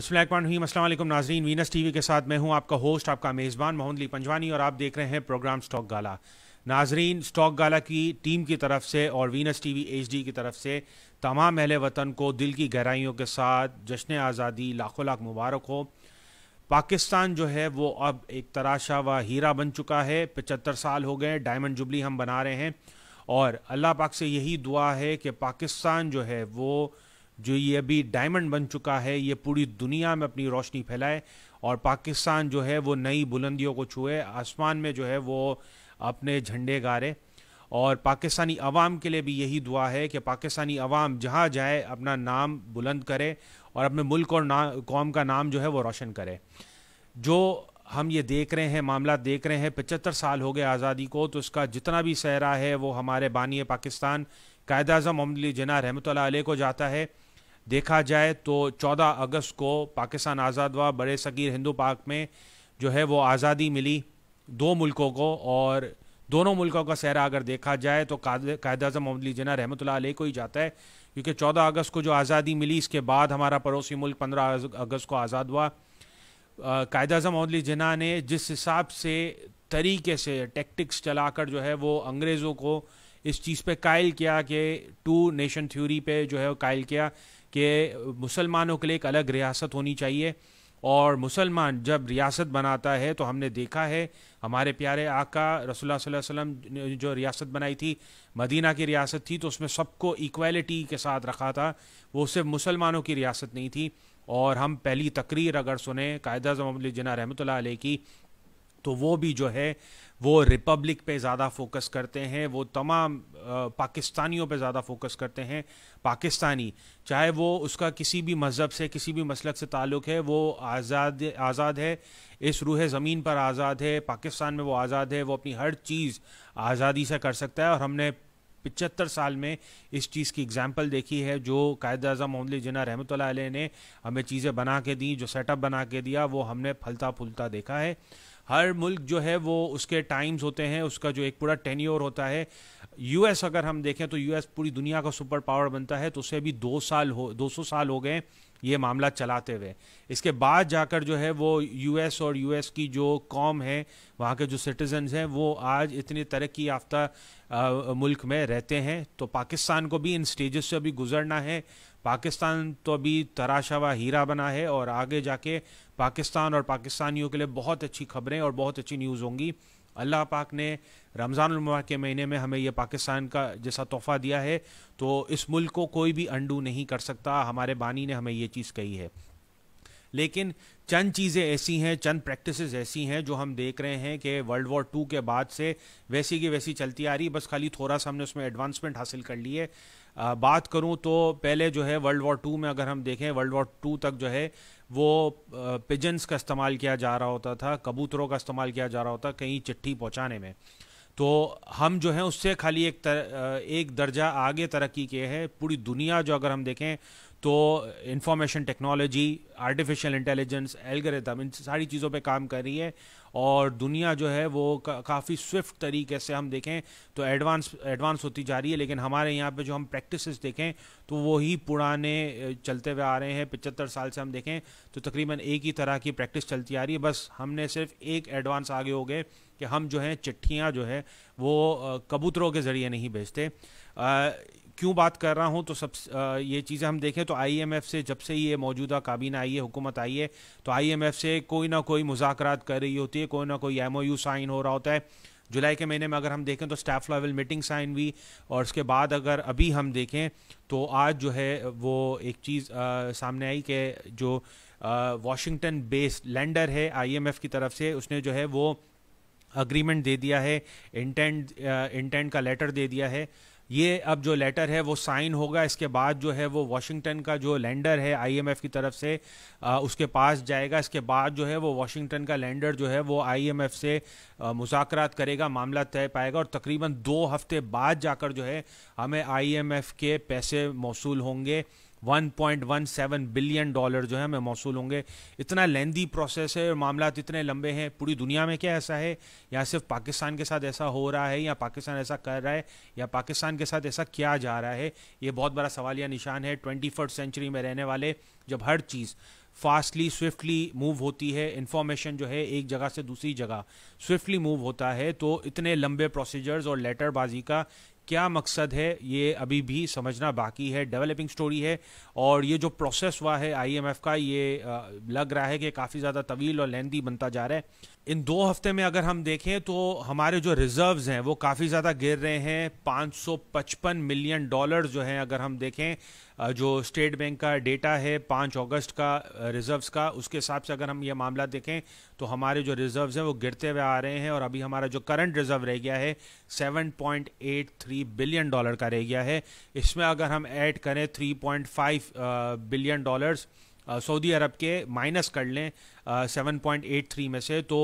अस्सलाम वालेकुम नाजरीन वीनस टीवी के साथ मैं हूं आपका होस्ट आपका मेज़बान मोहम्मद ली पंजवानी और आप देख रहे हैं प्रोग्राम स्टॉक गाला नाजरीन स्टॉक गाला की टीम की तरफ से और वीनस टीवी एचडी की तरफ से तमाम अहले वतन को दिल की गहराइयों के साथ जश्न आज़ादी लाखों लाख मुबारक हो पाकिस्तान जो है वो अब एक तराशा व हीरा बन चुका है पचहत्तर साल हो गए डायमंड जुबली हम बना रहे हैं और अल्लाह पाक से यही दुआ है कि पाकिस्तान जो है वो जो ये अभी डायमंड बन चुका है ये पूरी दुनिया में अपनी रोशनी फैलाए और पाकिस्तान जो है वो नई बुलंदियों को छुए आसमान में जो है वो अपने झंडे गारे और पाकिस्तानी अवाम के लिए भी यही दुआ है कि पाकिस्तानी अवाम जहाँ जाए अपना नाम बुलंद करे और अपने मुल्क और ना कौम का नाम जो है वो रोशन करे जो हम ये देख रहे हैं मामला देख रहे हैं पचहत्तर साल हो गए आज़ादी को तो उसका जितना भी सहरा है वो हमारे बानी पाकिस्तान कायद अजम जना जिना रहमत को जाता है देखा जाए तो 14 अगस्त को पाकिस्तान आज़ाद हुआ बड़े सगीर हिंदू पाक में जो है वो आज़ादी मिली दो मुल्कों को और दोनों मुल्कों का सहरा अगर देखा जाए तो कायद अजम मोहम्मद अली जना रहमत आलही को ही जाता है क्योंकि 14 अगस्त को जो आज़ादी मिली इसके बाद हमारा पड़ोसी मुल्क 15 अगस्त को आज़ाद हुआ कायद अजम मोहम्मद अली जना ने जिस हिसाब से तरीके से टेक्टिक्स चलाकर जो है वो अंग्रेज़ों को इस चीज़ पे कायल किया कि टू नेशन थ्योरी पे जो है वो कायल किया कि मुसलमानों के लिए एक अलग रियासत होनी चाहिए और मुसलमान जब रियासत बनाता है तो हमने देखा है हमारे प्यारे आका रसोल्ला वसम ने जो रियासत बनाई थी मदीना की रियासत थी तो उसमें सबको इक्वलिटी के साथ रखा था वो सिर्फ मुसलमानों की रियासत नहीं थी और हम पहली तकरीर अगर सुने कायदा जमल जना रहमत की तो वो भी जो है वो रिपब्लिक पे ज़्यादा फोकस करते हैं वो तमाम पाकिस्तानियों पे ज़्यादा फोकस करते हैं पाकिस्तानी चाहे वो उसका किसी भी मज़हब से किसी भी मसलक से ताल्लुक़ है वो आज़ाद आज़ाद है इस रूह ज़मीन पर आज़ाद है पाकिस्तान में वो आज़ाद है वो अपनी हर चीज़ आज़ादी से कर सकता है और हमने पचहत्तर साल में इस चीज़ की एग्जाम्पल देखी है जो कायद अजम मोहम्मद जिना रहमत ने हमें चीज़ें बना के दी जो सेटअप बना के दिया वो हमने फलता फुलता देखा है हर मुल्क जो है वो उसके टाइम्स होते हैं उसका जो एक पूरा टेन्योर होता है यूएस अगर हम देखें तो यूएस पूरी दुनिया का सुपर पावर बनता है तो उसे अभी दो साल हो दो सौ साल हो गए ये मामला चलाते हुए इसके बाद जाकर जो है वो यूएस और यूएस की जो कॉम है वहाँ के जो सिटीजन हैं वो आज इतनी तरक्की याफ्ता मुल्क में रहते हैं तो पाकिस्तान को भी इन स्टेजेस से अभी गुजरना है पाकिस्तान तो अभी तराशा हुआ हीरा बना है और आगे जाके पाकिस्तान और पाकिस्तानियों के लिए बहुत अच्छी खबरें और बहुत अच्छी न्यूज़ होंगी अल्लाह पाक ने रमज़ान के महीने में हमें यह पाकिस्तान का जैसा तोहफ़ा दिया है तो इस मुल्क को कोई भी अंडू नहीं कर सकता हमारे बानी ने हमें ये चीज़ कही है लेकिन चंद चीज़ें ऐसी हैं चंद प्रैक्टिसेस ऐसी हैं जो हम देख रहे हैं कि वर्ल्ड वॉर टू के बाद से वैसी की वैसी चलती आ रही है बस खाली थोड़ा सा हमने उसमें एडवांसमेंट हासिल कर ली है बात करूं तो पहले जो है वर्ल्ड वॉर टू में अगर हम देखें वर्ल्ड वॉर टू तक जो है वो पिजन्स का इस्तेमाल किया जा रहा होता था कबूतरों का इस्तेमाल किया जा रहा होता कहीं चिट्ठी पहुँचाने में तो हम जो है उससे खाली एक तर, एक दर्जा आगे तरक्की किए हैं पूरी दुनिया जो अगर हम देखें तो information technology artificial intelligence algorithm इन सारी चीज़ों पे काम कर रही है और दुनिया जो है वो का, काफ़ी स्विफ्ट तरीके से हम देखें तो एडवांस एडवांस होती जा रही है लेकिन हमारे यहाँ पे जो हम प्रैक्टिसेस देखें तो वो ही पुराने चलते हुए आ रहे हैं पिचहत्तर साल से हम देखें तो तकरीबन एक ही तरह की प्रैक्टिस चलती आ रही है बस हमने सिर्फ एक एडवांस आगे हो गए कि हम जो हैं चिट्ठियाँ जो है वो कबूतरों के ज़रिए नहीं भेजते क्यों बात कर रहा हूँ तो सब ये चीज़ें हम देखें तो आईएमएफ e से जब से ये मौजूदा काबीना आई है हुकूमत आई है तो आईएमएफ e से कोई ना कोई मुजाकर कर रही होती है कोई ना कोई एमओयू साइन हो रहा होता है जुलाई के महीने में अगर हम देखें तो स्टाफ लेवल मीटिंग साइन हुई और उसके बाद अगर अभी हम देखें तो आज जो है वो एक चीज़ आ, सामने आई कि जो वाशिंगटन बेस्ड लैंडर है आईएमएफ e की तरफ से उसने जो है वो अग्रीमेंट दे दिया है इंटेंट इंटेंट uh, का लेटर दे दिया है ये अब जो लेटर है वो साइन होगा इसके बाद जो है वो वाशिंगटन का जो लैंडर है आईएमएफ की तरफ से आ, uh, उसके पास जाएगा इसके बाद जो है वो वाशिंगटन का लैंडर जो है वो आईएमएफ से uh, मुजाकर करेगा मामला तय पाएगा और तकरीबन दो हफ्ते बाद जाकर जो है हमें आईएमएफ के पैसे मौसू होंगे 1.17 बिलियन डॉलर जो है हमें मौसू होंगे इतना लेंदी प्रोसेस है और मामला इतने लंबे हैं पूरी दुनिया में क्या ऐसा है या सिर्फ पाकिस्तान के साथ ऐसा हो रहा है या पाकिस्तान ऐसा कर रहा है या पाकिस्तान के साथ ऐसा किया जा रहा है ये बहुत बड़ा सवाल या निशान है ट्वेंटी सेंचुरी में रहने वाले जब हर चीज़ फास्टली स्विफ्टली मूव होती है इन्फॉर्मेशन जो है एक जगह से दूसरी जगह स्विफ्टली मूव होता है तो इतने लंबे प्रोसीजर्स और लेटरबाजी का क्या मकसद है ये अभी भी समझना बाकी है डेवलपिंग स्टोरी है और ये जो प्रोसेस हुआ है आईएमएफ का ये लग रहा है कि काफ़ी ज़्यादा तवील और लेंदी बनता जा रहा है इन दो हफ्ते में अगर हम देखें तो हमारे जो रिजर्व्स हैं वो काफ़ी ज़्यादा गिर रहे हैं 555 मिलियन डॉलर्स जो हैं अगर हम देखें जो स्टेट बैंक का डेटा है 5 अगस्त का रिजर्व्स का उसके हिसाब से अगर हम ये मामला देखें तो हमारे जो रिजर्व्स हैं वो गिरते हुए आ रहे हैं और अभी हमारा जो करंट रिजर्व रह गया है 7.83 बिलियन डॉलर का रह गया है इसमें अगर हम ऐड करें 3.5 billion dollars uh, Saudi Arab के माइनस कर लें सेवन पॉइंट एट थ्री में से तो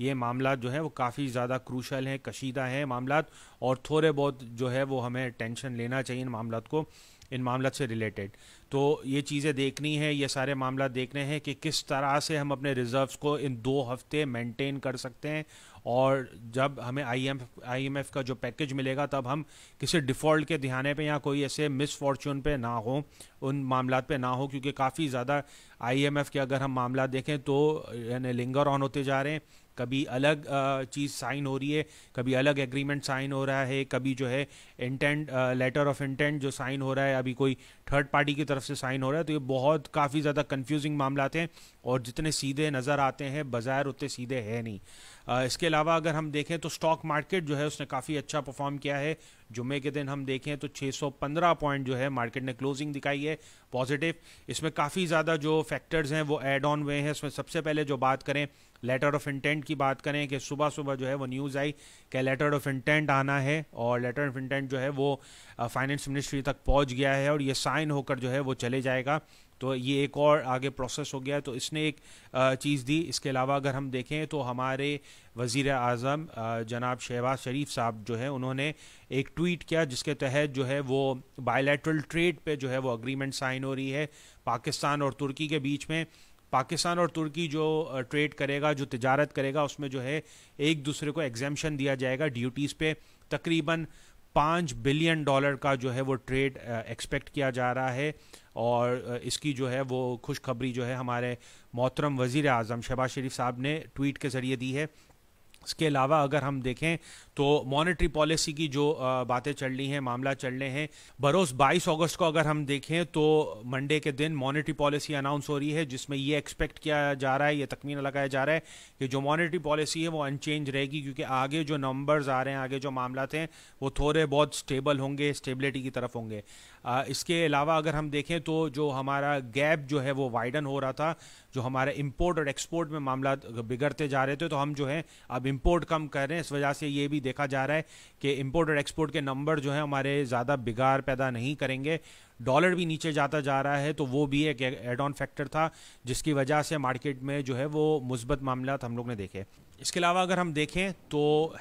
ये मामला जो है वो काफ़ी ज़्यादा क्रूशल हैं कशीदा हैं मामला और थोड़े बहुत जो है वो हमें टेंशन लेना चाहिए इन मामला को इन मामला से रिलेटेड तो ये चीज़ें देखनी है ये सारे मामला देखने हैं कि किस तरह से हम अपने रिज़र्व्स को इन दो हफ्ते मेंटेन कर सकते हैं और जब हमें आई एम का जो पैकेज मिलेगा तब हम किसी डिफ़ॉल्ट के ध्याने पे या कोई ऐसे मिसफॉर्चून पे ना हो उन मामला पे ना हो क्योंकि काफ़ी ज़्यादा आई के अगर हम मामला देखें तो यानी लिंगर ऑन होते जा रहे हैं कभी अलग चीज़ साइन हो रही है कभी अलग एग्रीमेंट साइन हो रहा है कभी जो है इंटेंट लेटर ऑफ इंटेंट जो साइन हो रहा है अभी कोई थर्ड पार्टी की तरफ से साइन हो रहा है तो ये बहुत काफ़ी ज़्यादा कन्फ्यूजिंग मामला हैं और जितने सीधे नज़र आते हैं बाज़ार उतने सीधे है नहीं इसके अलावा अगर हम देखें तो स्टॉक मार्केट जो है उसने काफ़ी अच्छा परफॉर्म किया है जुमे के दिन हम देखें तो 615 पॉइंट जो है मार्केट ने क्लोजिंग दिखाई है पॉजिटिव इसमें काफ़ी ज़्यादा जो फैक्टर्स हैं वो ऐड ऑन हुए हैं इसमें सबसे पहले जो बात करें लेटर ऑफ इंटेंट की बात करें कि सुबह सुबह जो है वो न्यूज़ आई कि लेटर ऑफ इंटेंट आना है और लेटर ऑफ इंटेंट जो है वो फाइनेंस मिनिस्ट्री तक पहुंच गया है और ये साइन होकर जो है वो चले जाएगा तो ये एक और आगे प्रोसेस हो गया तो इसने एक चीज़ दी इसके अलावा अगर हम देखें तो हमारे वज़ी अजम जनाब शहबाज शरीफ साहब जो है उन्होंने एक ट्वीट किया जिसके तहत जो है वो बायलैटरल ट्रेड पे जो है वो अग्रीमेंट साइन हो रही है पाकिस्तान और तुर्की के बीच में पाकिस्तान और तुर्की जो ट्रेड करेगा जो तजारत करेगा उसमें जो है एक दूसरे को एग्जामेशन दिया जाएगा ड्यूटीज़ पे तकरीबन पाँच बिलियन डॉलर का जो है वो ट्रेड एक्सपेक्ट किया जा रहा है और इसकी जो है वो खुशखबरी जो है हमारे मोहतरम वज़ी अजम शहबाज शरीफ साहब ने ट्वीट के ज़रिए दी है इसके अलावा अगर हम देखें तो मॉनेटरी पॉलिसी की जो बातें चल रही हैं मामला चल रहे हैं बरोस 22 अगस्त को अगर हम देखें तो मंडे के दिन मॉनेटरी पॉलिसी अनाउंस हो रही है जिसमें ये एक्सपेक्ट किया जा रहा है ये तकमीना लगाया जा रहा है कि जो मॉनेटरी पॉलिसी है वो अनचेंज रहेगी क्योंकि आगे जो नंबर्स आ रहे हैं आगे जो मामला हैं वो थोड़े बहुत स्टेबल होंगे स्टेबिलिटी की तरफ होंगे इसके अलावा अगर हम देखें तो जो हमारा गैप जो है वो वाइडन हो रहा था जो हमारे इम्पोर्ट और एक्सपोर्ट में मामला बिगड़ते जा रहे थे तो हम जो है अब इम्पोर्ट कम कर रहे हैं इस वजह से ये भी देखा जा रहा है कि इम्पोर्ट और एक्सपोर्ट के नंबर जो है हमारे ज़्यादा बिगाड़ पैदा नहीं करेंगे डॉलर भी नीचे जाता जा रहा है तो वो भी एक एड ऑन फैक्टर था जिसकी वजह से मार्केट में जो है वो मुस्बत मामला हम लोग ने देखे इसके अलावा अगर हम देखें तो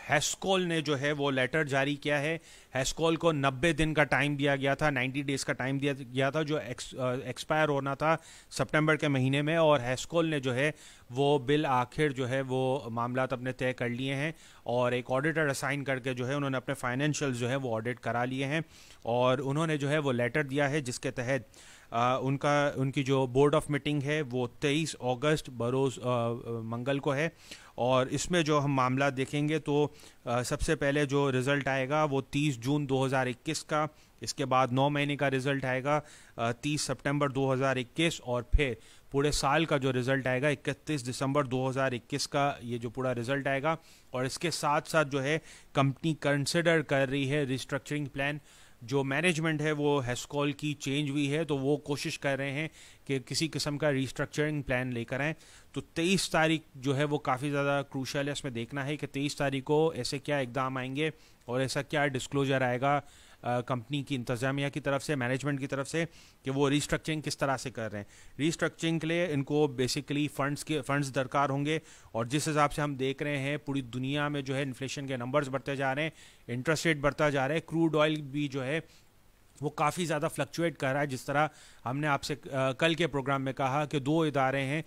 हैस्कॉल ने जो है वो लेटर जारी किया है हैस्कॉल को 90 दिन का टाइम दिया गया था 90 डेज़ का टाइम दिया गया था जो एक्सपायर uh, होना था सितंबर के महीने में और हैस्कॉल ने जो है वो बिल आखिर जो है वो मामला अपने तय कर लिए हैं और एक ऑडिटर असाइन करके जो है उन्होंने अपने फाइनेंशियल जो है वो ऑडिट करा लिए हैं और उन्होंने जो है वो लेटर दिया है जिसके तहत आ, उनका उनकी जो बोर्ड ऑफ मीटिंग है वो 23 अगस्त बरोज़ मंगल को है और इसमें जो हम मामला देखेंगे तो आ, सबसे पहले जो रिज़ल्ट आएगा वो 30 जून 2021 का इसके बाद 9 महीने का रिज़ल्ट आएगा आ, 30 सितंबर 2021 और फिर पूरे साल का जो रिज़ल्ट आएगा 31 दिसंबर 2021 का ये जो पूरा रिज़ल्ट आएगा और इसके साथ साथ जो है कंपनी कंसिडर कर रही है रिस्ट्रक्चरिंग प्लान जो मैनेजमेंट है वो हैस्कॉल की चेंज हुई है तो वो कोशिश कर रहे हैं कि किसी किस्म का रिस्ट्रक्चरिंग प्लान लेकर आए तो 23 तारीख जो है वो काफ़ी ज़्यादा क्रूशल है इसमें देखना है कि 23 तारीख को ऐसे क्या इकदाम आएंगे और ऐसा क्या डिस्क्लोजर आएगा कंपनी की इंतजामिया की तरफ से मैनेजमेंट की तरफ से कि वो रिस्ट्रक्चरिंग किस तरह से कर रहे हैं रिस्ट्रक्चरिंग के लिए इनको बेसिकली फंड्स के फंड्स दरकार होंगे और जिस हिसाब से हम देख रहे हैं पूरी दुनिया में जो है इन्फ्लेशन के नंबर्स बढ़ते जा रहे हैं इंटरेस्ट रेट बढ़ता जा रहा है क्रूड ऑयल भी जो है वो काफ़ी ज़्यादा फ्लक्चुएट कर रहा है जिस तरह हमने आपसे कल के प्रोग्राम में कहा कि दो इदारे हैं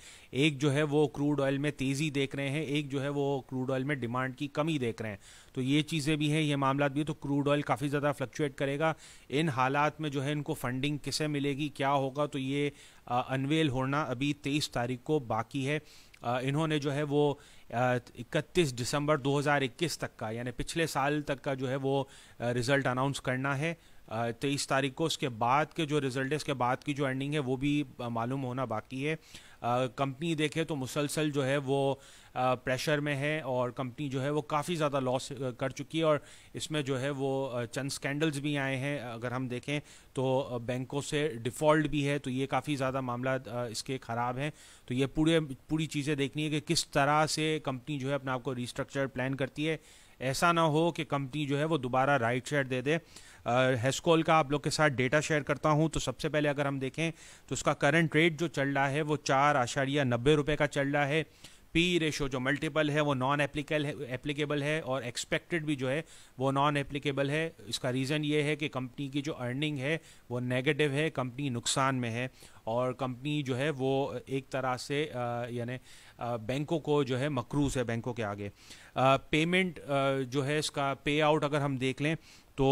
एक जो है वो क्रूड ऑयल में तेज़ी देख रहे हैं एक जो है वो क्रूड ऑयल में डिमांड की कमी देख रहे हैं तो ये चीज़ें भी हैं ये मामला भी तो क्रूड ऑयल काफ़ी ज़्यादा फ्लक्चुएट करेगा इन हालात में जो है इनको फंडिंग किसे मिलेगी क्या होगा तो ये अनवेल होना अभी तेईस तारीख को बाकी है इन्होंने जो है वो इकतीस दिसंबर 2021 तक का यानी पिछले साल तक का जो है वो रिज़ल्ट अनाउंस करना है तेईस तारीख को उसके बाद के जो रिजल्ट है उसके बाद की जो अर्निंग है वो भी मालूम होना बाकी है कंपनी देखे तो मुसलसल जो है वो प्रेशर में है और कंपनी जो है वो काफ़ी ज़्यादा लॉस कर चुकी है और इसमें जो है वो चंद स्कैंडल्स भी आए हैं अगर हम देखें तो बैंकों से डिफ़ॉल्ट भी है तो ये काफ़ी ज़्यादा मामला इसके ख़राब हैं तो ये पूरे पूरी चीज़ें देखनी है कि किस तरह से कंपनी जो है अपने आप को रिस्ट्रक्चर प्लान करती है ऐसा ना हो कि कंपनी जो है वो दोबारा राइट शेयर दे दे हेस्कोल का आप लोग के साथ डेटा शेयर करता हूं तो सबसे पहले अगर हम देखें तो उसका करंट रेट जो चल रहा है वो चार आशारिया नब्बे रुपये का चल रहा है पी रेशो जो मल्टीपल है वो नॉन एप्लीकेबल है एप्लीकेबल है और एक्सपेक्टेड भी जो है वो नॉन एप्लीकेबल है इसका रीज़न ये है कि कंपनी की जो अर्निंग है वो नेगेटिव है कंपनी नुकसान में है और कंपनी जो है वो एक तरह से यानी बैंकों को जो है मकरूज है बैंकों के आगे पेमेंट जो है इसका पे आउट अगर हम देख लें तो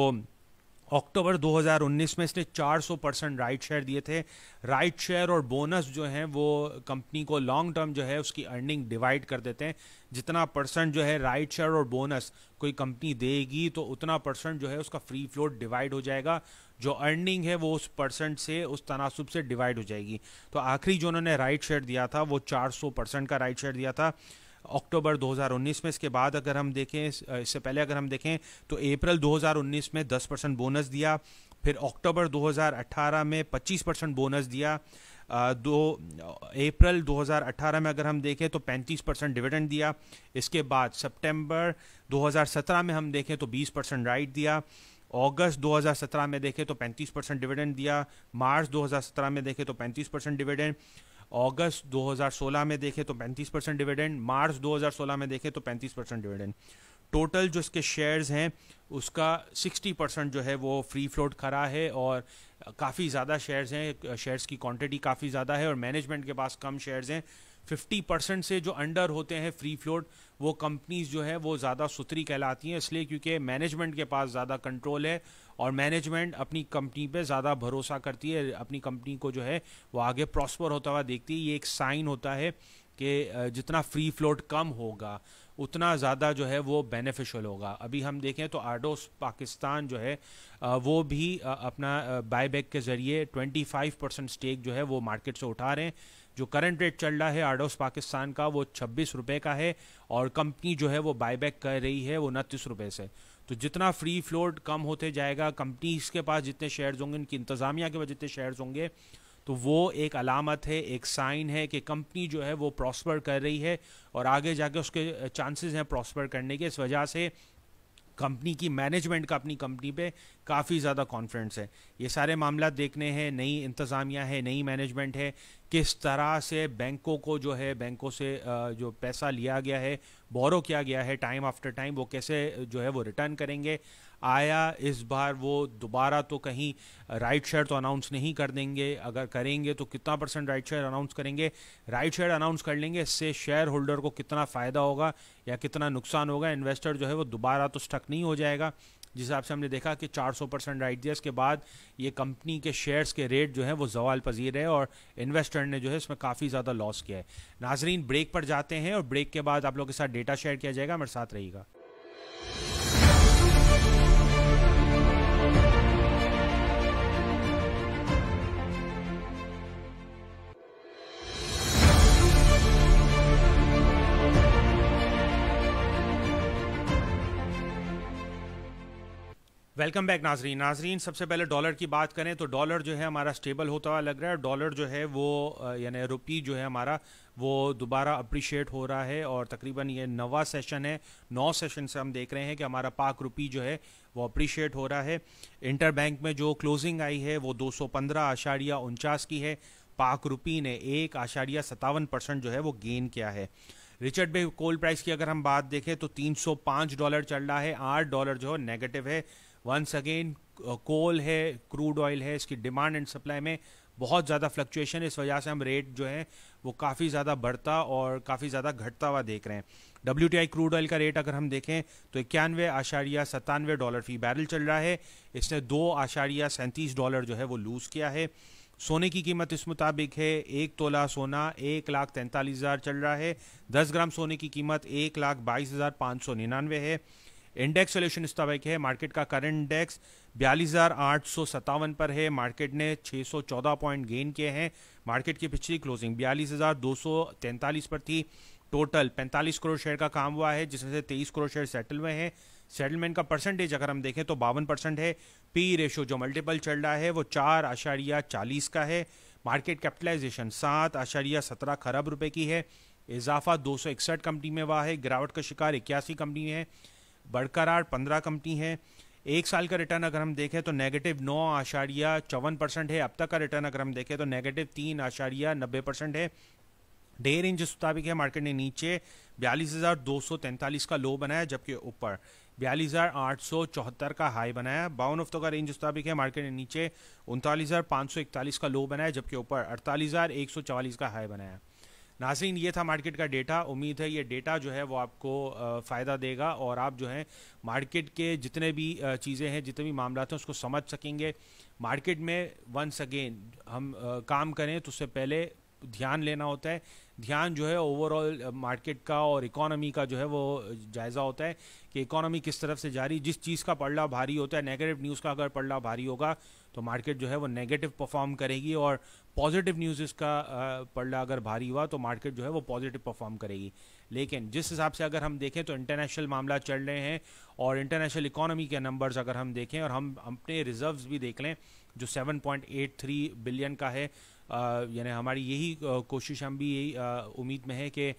अक्टूबर 2019 में इसने 400 परसेंट राइट शेयर दिए थे राइट शेयर और बोनस जो है वो कंपनी को लॉन्ग टर्म जो है उसकी अर्निंग डिवाइड कर देते हैं जितना परसेंट जो है राइट शेयर और बोनस कोई कंपनी देगी तो उतना परसेंट जो है उसका फ्री फ्लोट डिवाइड हो जाएगा जो अर्निंग है वो उस परसेंट से उस तनासब से डिवाइड हो जाएगी तो आखिरी जो उन्होंने राइट शेयर दिया था वो 400 परसेंट का राइट शेयर दिया था अक्टूबर 2019 में इसके बाद अगर हम देखें इससे पहले अगर हम देखें तो अप्रैल 2019 में 10 परसेंट बोनस दिया फिर अक्टूबर 2018 में 25 परसेंट बोनस दिया दो अप्रैल 2018 में अगर हम देखें तो 35 परसेंट डिविडेंड दिया इसके बाद सितंबर 2017 में हम देखें तो 20 परसेंट राइट दिया अगस्त 2017 में देखें तो 35 परसेंट डिविडेंड दिया मार्च 2017 में देखें तो 35 परसेंट डिविडेंड अगस्त 2016 में देखें तो 35 परसेंट डिविडेंड मार्च 2016 में देखें तो 35 परसेंट डिविडेंड टोटल जो इसके शेयर्स हैं उसका 60 परसेंट जो है वो फ्री फ्लोट खड़ा है और काफ़ी ज़्यादा शेयर्स हैं शेयर्स की क्वांटिटी काफ़ी ज़्यादा है और मैनेजमेंट के पास कम शेयर्स हैं फिफ्टी परसेंट से जो अंडर होते हैं फ्री फ्लोट वो कंपनीज जो है वो ज़्यादा सुथरी कहलाती हैं इसलिए क्योंकि मैनेजमेंट के पास ज़्यादा कंट्रोल है और मैनेजमेंट अपनी कंपनी पे ज़्यादा भरोसा करती है अपनी कंपनी को जो है वो आगे प्रॉस्पर होता हुआ देखती है ये एक साइन होता है कि जितना फ्री फ्लोट कम होगा उतना ज़्यादा जो है वो बेनिफिशियल होगा अभी हम देखें तो आर्डोस पाकिस्तान जो है वो भी अपना बायबैक के ज़रिए 25 परसेंट स्टेक जो है वो मार्केट से उठा रहे हैं जो करंट रेट चल रहा है आडोस पाकिस्तान का वो छब्बीस रुपये का है और कंपनी जो है वो बायबैक कर रही है वो उनतीस रुपये से तो जितना फ्री फ्लोट कम होते जाएगा कंपनीज के पास जितने शेयर्स होंगे उनकी इंतज़ामिया के पास जितने शेयर्स होंगे तो वो एक अलामत है एक साइन है कि कंपनी जो है वो प्रॉस्पर कर रही है और आगे जाके उसके चांसेस हैं प्रॉस्पर करने के इस वजह से कंपनी की मैनेजमेंट का अपनी कंपनी पे काफ़ी ज़्यादा कॉन्फिडेंस है ये सारे मामला देखने हैं नई इंतज़ामिया है नई मैनेजमेंट है किस तरह से बैंकों को जो है बैंकों से जो पैसा लिया गया है बोरो किया गया है टाइम आफ्टर टाइम वो कैसे जो है वो रिटर्न करेंगे आया इस बार वो दोबारा तो कहीं राइट शेयर तो अनाउंस नहीं कर देंगे अगर करेंगे तो कितना परसेंट राइट शेयर अनाउंस करेंगे राइट शेयर अनाउंस कर लेंगे इससे शेयर होल्डर को कितना फ़ायदा होगा या कितना नुकसान होगा इन्वेस्टर जो है वो दोबारा तो स्टक नहीं हो जाएगा जिस हिसाब से हमने देखा कि 400 परसेंट राइट दिया इसके बाद ये कंपनी के शेयर्स के रेट जो है वो जवाल पजीर है और इन्वेस्टर ने जो है इसमें काफ़ी ज़्यादा लॉस किया है नाजरीन ब्रेक पर जाते हैं और ब्रेक के बाद आप लोग के साथ डेटा शेयर किया जाएगा मेरे साथ रहेगा वेलकम बैक नाजरीन नाजरीन सबसे पहले डॉलर की बात करें तो डॉलर जो है हमारा स्टेबल होता हुआ लग रहा है डॉलर जो है वो यानी रुपी जो है हमारा वो दोबारा अप्रिशिएट हो रहा है और तकरीबन ये नवा सेशन है नौ सेशन से हम देख रहे हैं कि हमारा पाक रुपी जो है वो अप्रिशिएट हो रहा है इंटर बैंक में जो क्लोजिंग आई है वो दो सौ पंद्रह आशारिया उनचास की है पाक रुपी ने एक आशारिया सतावन परसेंट जो है वो गेन किया है रिचर्ड बे कोल प्राइस की अगर हम बात देखें तो 305 डॉलर चल रहा है आठ डॉलर जो है नेगेटिव है वंस अगेन कोल है क्रूड ऑयल है इसकी डिमांड एंड सप्लाई में बहुत ज़्यादा फ्लक्चुएशन इस वजह से हम रेट जो है वो काफ़ी ज़्यादा बढ़ता और काफ़ी ज़्यादा घटता हुआ देख रहे हैं W T I crude oil का रेट अगर हम देखें तो इक्यानवे आशारिया सतानवे डॉलर फी बैरल चल रहा है इसने दो आशारिया सैंतीस डॉलर जो है वो लूज़ किया है सोने की कीमत इस मुताबिक है एक तोला सोना एक लाख तैंतालीस हज़ार चल रहा है दस ग्राम सोने की कीमत एक लाख बाईस हज़ार पाँच सौ निन्यानवे है इंडेक्स सोल्यूशन इस तरह के है मार्केट का करंट इंडेक्स बयालीस हज़ार आठ सौ सत्तावन पर है मार्केट ने 614 पॉइंट गेन किए हैं मार्केट की पिछली क्लोजिंग बयालीस हज़ार दो सौ तैंतालीस पर थी टोटल 45 करोड़ शेयर का काम हुआ है जिसमें से 23 करोड़ शेयर सेटल हुए हैं सेटलमेंट का परसेंटेज अगर हम देखें तो बावन परसेंट है पी रेशो जो मल्टीपल चल रहा है वो चार आशारिया चालीस का है मार्केट कैपिटलाइजेशन सात आशारिया सत्रह खरब रुपए की है इजाफा दो सौ इकसठ कंपनी में हुआ है गिरावट का शिकार इक्यासी कंपनी है बढ़कर आठ पंद्रह कंपनी है एक साल का रिटर्न अगर हम देखें तो नेगेटिव नौ आशारिया चौवन परसेंट है अब तक का रिटर्न अगर हम देखें तो नेगेटिव तीन आशारिया नब्बे परसेंट है डेढ़ इंच जिस मुताबिक है मार्केट ने नीचे बयालीस हज़ार दो सौ तैंतालीस का लो बनाया जबकि ऊपर बयालीस हज़ार आठ सौ चौहत्तर का हाई बनाया बावन हफ्तों का रेंज मुताबिक है मार्केट ने नीचे उनतालीस हज़ार पाँच सौ इकतालीस का लो बनाया जबकि ऊपर अड़तालीस हज़ार एक सौ चवालीस का हाई बनाया नासिन ये था मार्केट का डेटा उम्मीद है ये डेटा जो है वो आपको फ़ायदा देगा और आप जो है मार्केट के जितने भी चीज़ें हैं जितने भी मामला हैं उसको समझ सकेंगे मार्केट में वंस अगेन हम काम करें तो उससे पहले ध्यान लेना होता है ध्यान जो है ओवरऑल मार्केट का और इकोनॉमी का जो है वो जायज़ा होता है कि इकोनॉमी किस तरफ से जारी जिस चीज़ का पड़ला भारी होता है नेगेटिव न्यूज़ का अगर पड़ला भारी होगा तो मार्केट जो है वो नेगेटिव परफॉर्म करेगी और पॉजिटिव न्यूज़ इसका पड़ला अगर भारी हुआ तो मार्केट जो है वो पॉजिटिव परफॉर्म करेगी लेकिन जिस हिसाब से अगर हम देखें तो इंटरनेशनल मामला चल रहे हैं और इंटरनेशनल इकोनॉमी के नंबर्स अगर हम देखें और हम अपने रिजर्व्स भी देख लें जो 7.83 बिलियन का है यानी हमारी यही कोशिश हम भी यही उम्मीद में है कि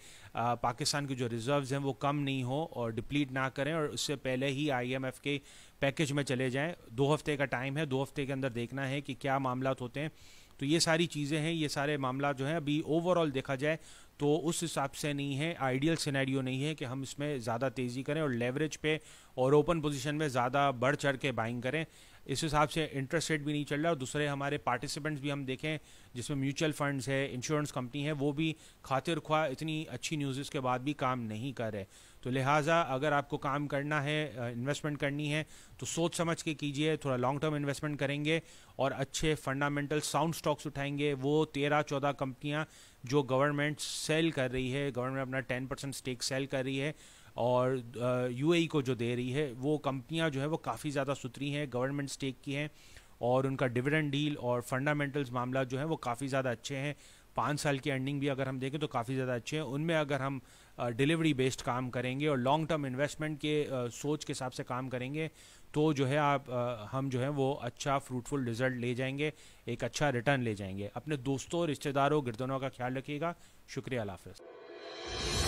पाकिस्तान के जो रिजर्व्स हैं वो कम नहीं हो और डिप्लीट ना करें और उससे पहले ही आईएमएफ के पैकेज में चले जाएं दो हफ्ते का टाइम है दो हफ्ते के अंदर देखना है कि क्या मामला होते हैं तो ये सारी चीज़ें हैं ये सारे मामला जो हैं अभी ओवरऑल देखा जाए तो उस हिसाब से नहीं है आइडियल सिनेरियो नहीं है कि हम इसमें ज़्यादा तेज़ी करें और लेवरेज पे और ओपन पोजीशन में ज़्यादा बढ़ चढ़ के बाइंग करें इस हिसाब से इंटरेस्ट रेट भी नहीं चल रहा और दूसरे हमारे पार्टिसिपेंट्स भी हम देखें जिसमें म्यूचुअल फंड्स है इंश्योरेंस कंपनी है वो भी खातिर ख्वा इतनी अच्छी न्यूज़ के बाद भी काम नहीं कर रहे तो लिहाजा अगर आपको काम करना है इन्वेस्टमेंट करनी है तो सोच समझ के कीजिए थोड़ा लॉन्ग टर्म इन्वेस्टमेंट करेंगे और अच्छे फंडामेंटल साउंड स्टॉक्स उठाएंगे वो तेरह चौदह कंपनियाँ जो गवर्नमेंट सेल कर रही है गवर्नमेंट अपना टेन परसेंट स्टेक सेल कर रही है और यूएई e को जो दे रही है वो कंपनियां जो है वो काफ़ी ज़्यादा सुथरी हैं गवर्नमेंट स्टेक की हैं और उनका डिविडेंड डील और फंडामेंटल्स मामला जो है वो काफ़ी ज़्यादा अच्छे हैं पाँच साल की एंडिंग भी अगर हम देखें तो काफ़ी ज़्यादा अच्छे हैं उनमें अगर हम डिलीवरी बेस्ड काम करेंगे और लॉन्ग टर्म इन्वेस्टमेंट के आ, सोच के हिसाब से काम करेंगे तो जो है आप आ, हम जो है वो अच्छा फ्रूटफुल रिजल्ट ले जाएंगे एक अच्छा रिटर्न ले जाएंगे अपने दोस्तों रिश्तेदारों गिरदनों का ख्याल रखिएगा शुक्रिया हाफिज़